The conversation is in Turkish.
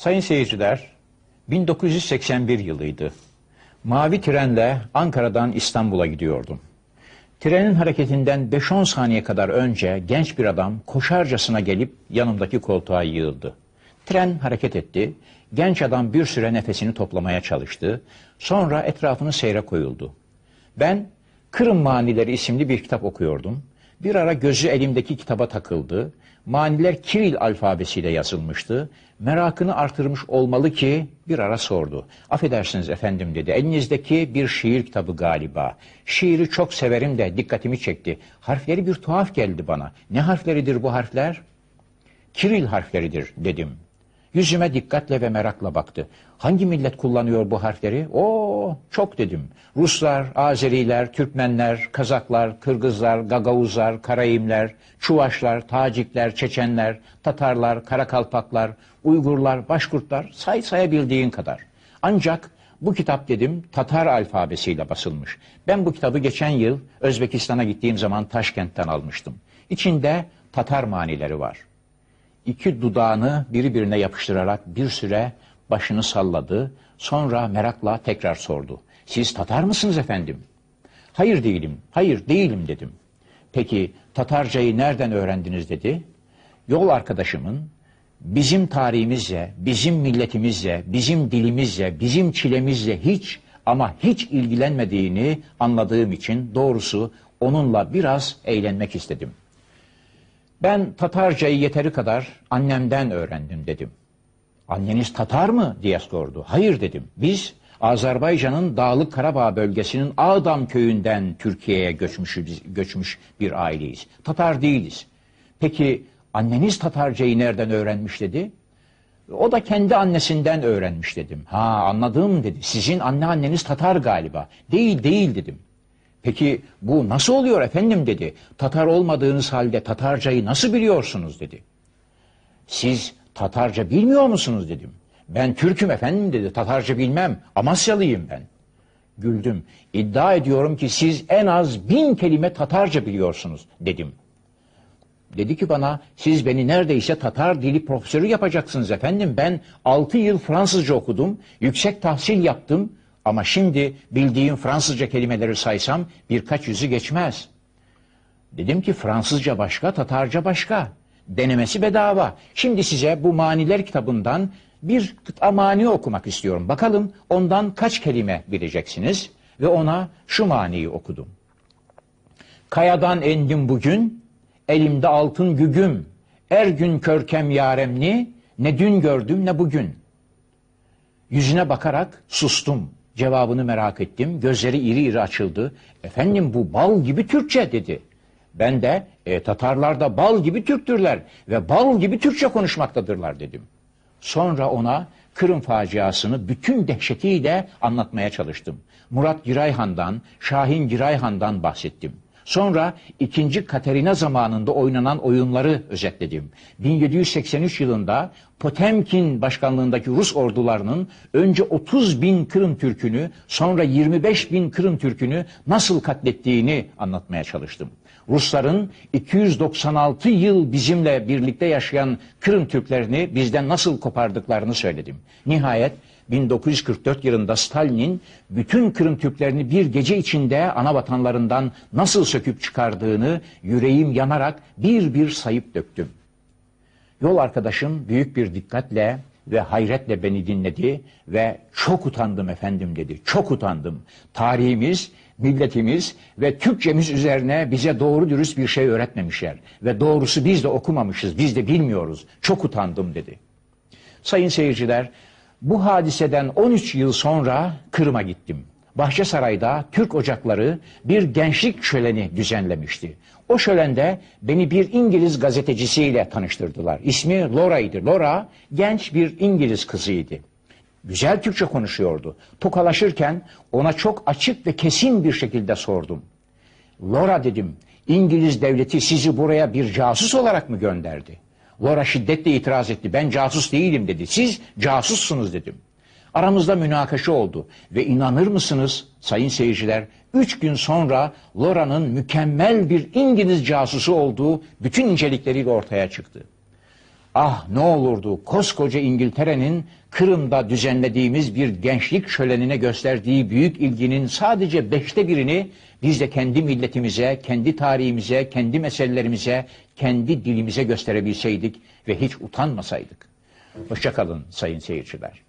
Sayın seyirciler, 1981 yılıydı. Mavi trenle Ankara'dan İstanbul'a gidiyordum. Trenin hareketinden 5-10 saniye kadar önce genç bir adam koşarcasına gelip yanımdaki koltuğa yığıldı. Tren hareket etti. Genç adam bir süre nefesini toplamaya çalıştı. Sonra etrafını seyre koyuldu. Ben Kırım Manileri isimli bir kitap okuyordum. Bir ara gözü elimdeki kitaba takıldı. Maniler Kiril alfabesiyle yazılmıştı. Merakını artırmış olmalı ki bir ara sordu. Affedersiniz efendim dedi. Elinizdeki bir şiir kitabı galiba. Şiiri çok severim de dikkatimi çekti. Harfleri bir tuhaf geldi bana. Ne harfleridir bu harfler? Kiril harfleridir dedim. Yüzüme dikkatle ve merakla baktı. Hangi millet kullanıyor bu harfleri? Oo, çok dedim. Ruslar, Azeriler, Türkmenler, Kazaklar, Kırgızlar, Gagavuzlar, Karayimler, Çuvaşlar, Tacikler, Çeçenler, Tatarlar, Karakalpaklar, Uygurlar, Başkurtlar say sayabildiğin kadar. Ancak bu kitap dedim Tatar alfabesiyle basılmış. Ben bu kitabı geçen yıl Özbekistan'a gittiğim zaman Taşkent'ten almıştım. İçinde Tatar manileri var iki dudağını birbirine yapıştırarak bir süre başını salladı. Sonra merakla tekrar sordu. Siz Tatar mısınız efendim? Hayır değilim, hayır değilim dedim. Peki Tatarcayı nereden öğrendiniz dedi. Yol arkadaşımın bizim tarihimizle, bizim milletimizle, bizim dilimizle, bizim çilemizle hiç ama hiç ilgilenmediğini anladığım için doğrusu onunla biraz eğlenmek istedim.'' Ben Tatarcayı yeteri kadar annemden öğrendim dedim. Anneniz Tatar mı diye sordu. Hayır dedim. Biz Azerbaycan'ın Dağlık Karabağ bölgesinin Adam köyünden Türkiye'ye göçmüş, göçmüş bir aileyiz. Tatar değiliz. Peki anneniz Tatarcayı nereden öğrenmiş dedi. O da kendi annesinden öğrenmiş dedim. Ha anladım dedi. Sizin anneanneniz Tatar galiba. Değil değil dedim. Peki bu nasıl oluyor efendim dedi. Tatar olmadığınız halde Tatarcayı nasıl biliyorsunuz dedi. Siz Tatarca bilmiyor musunuz dedim. Ben Türk'üm efendim dedi. Tatarca bilmem. Amasyalıyım ben. Güldüm. İddia ediyorum ki siz en az bin kelime Tatarca biliyorsunuz dedim. Dedi ki bana siz beni neredeyse Tatar dili profesörü yapacaksınız efendim. Ben 6 yıl Fransızca okudum, yüksek tahsil yaptım. Ama şimdi bildiğim Fransızca kelimeleri saysam birkaç yüzü geçmez. Dedim ki Fransızca başka, Tatarca başka. Denemesi bedava. Şimdi size bu maniler kitabından bir kıta mani okumak istiyorum. Bakalım ondan kaç kelime bileceksiniz? Ve ona şu maniyi okudum. Kayadan endim bugün, elimde altın gügüm. Er gün körkem yaremni, ne dün gördüm ne bugün. Yüzüne bakarak sustum. Cevabını merak ettim. Gözleri iri iri açıldı. Efendim bu bal gibi Türkçe dedi. Ben de e, Tatarlar da bal gibi Türktürler ve bal gibi Türkçe konuşmaktadırlar dedim. Sonra ona Kırım faciasını bütün dehşetiyle anlatmaya çalıştım. Murat Girayhan'dan, Şahin Girayhan'dan bahsettim. Sonra 2. Katerina zamanında oynanan oyunları özetledim. 1783 yılında Potemkin başkanlığındaki Rus ordularının önce 30 bin Kırım Türk'ünü sonra 25 bin Kırım Türk'ünü nasıl katlettiğini anlatmaya çalıştım. Rusların 296 yıl bizimle birlikte yaşayan Kırım Türklerini bizden nasıl kopardıklarını söyledim. Nihayet 1944 yılında Stalin'in bütün Kırım Türklerini bir gece içinde ana vatanlarından nasıl söküp çıkardığını yüreğim yanarak bir bir sayıp döktüm. Yol arkadaşım büyük bir dikkatle ve hayretle beni dinledi ve çok utandım efendim dedi. Çok utandım. Tarihimiz, milletimiz ve Türkçemiz üzerine bize doğru dürüst bir şey öğretmemişler. Ve doğrusu biz de okumamışız, biz de bilmiyoruz. Çok utandım dedi. Sayın seyirciler, bu hadiseden 13 yıl sonra Kırım'a gittim. Bahçesaray'da Türk Ocakları bir gençlik şöleni düzenlemişti. O şölende beni bir İngiliz gazetecisiyle tanıştırdılar. İsmi Lora'ydı. Lora genç bir İngiliz kızıydı. Güzel Türkçe konuşuyordu. Tokalaşırken ona çok açık ve kesin bir şekilde sordum. Lora dedim, İngiliz devleti sizi buraya bir casus olarak mı gönderdi?'' Vora şiddetle itiraz etti. Ben casus değilim dedi. Siz casussunuz dedim. Aramızda münakaşa oldu ve inanır mısınız sayın seyirciler üç gün sonra Lora'nın mükemmel bir İngiliz casusu olduğu bütün incelikleriyle ortaya çıktı. Ah ne olurdu koskoca İngiltere'nin Kırım'da düzenlediğimiz bir gençlik şölenine gösterdiği büyük ilginin sadece beşte birini biz de kendi milletimize, kendi tarihimize, kendi meselelerimize, kendi dilimize gösterebilseydik ve hiç utanmasaydık. Hoşçakalın sayın seyirciler.